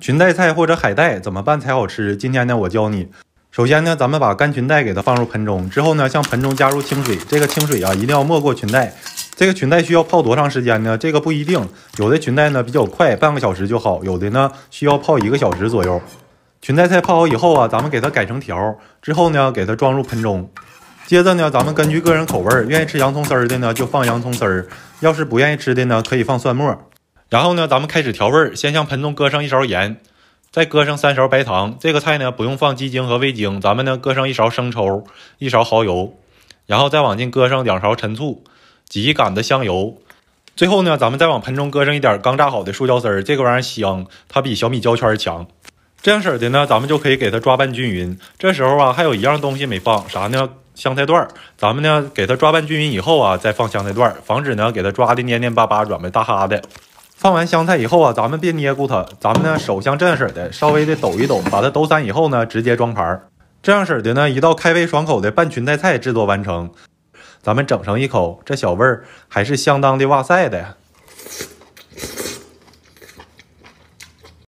裙带菜或者海带怎么办才好吃？今天呢，我教你。首先呢，咱们把干裙带给它放入盆中，之后呢，向盆中加入清水。这个清水啊，一定要没过裙带。这个裙带需要泡多长时间呢？这个不一定，有的裙带呢比较快，半个小时就好；有的呢需要泡一个小时左右。裙带菜泡好以后啊，咱们给它改成条，之后呢，给它装入盆中。接着呢，咱们根据个人口味，愿意吃洋葱丝儿的呢，就放洋葱丝儿；要是不愿意吃的呢，可以放蒜末。然后呢，咱们开始调味儿。先向盆中搁上一勺盐，再搁上三勺白糖。这个菜呢不用放鸡精和味精。咱们呢搁上一勺生抽，一勺蚝油，然后再往进搁上两勺陈醋，几杆的香油。最后呢，咱们再往盆中搁上一点刚炸好的树椒丝儿。这个玩意儿香，它比小米椒圈儿强。这样式的呢，咱们就可以给它抓拌均匀。这时候啊，还有一样东西没放，啥呢？香菜段儿。咱们呢给它抓拌均匀以后啊，再放香菜段儿，防止呢给它抓的黏黏巴巴、软绵大哈的。放完香菜以后啊，咱们别捏咕它，咱们呢手像这样式的稍微的抖一抖，把它抖散以后呢，直接装盘。这样式的呢一道开胃爽口的拌裙带菜制作完成，咱们整上一口，这小味儿还是相当的哇塞的。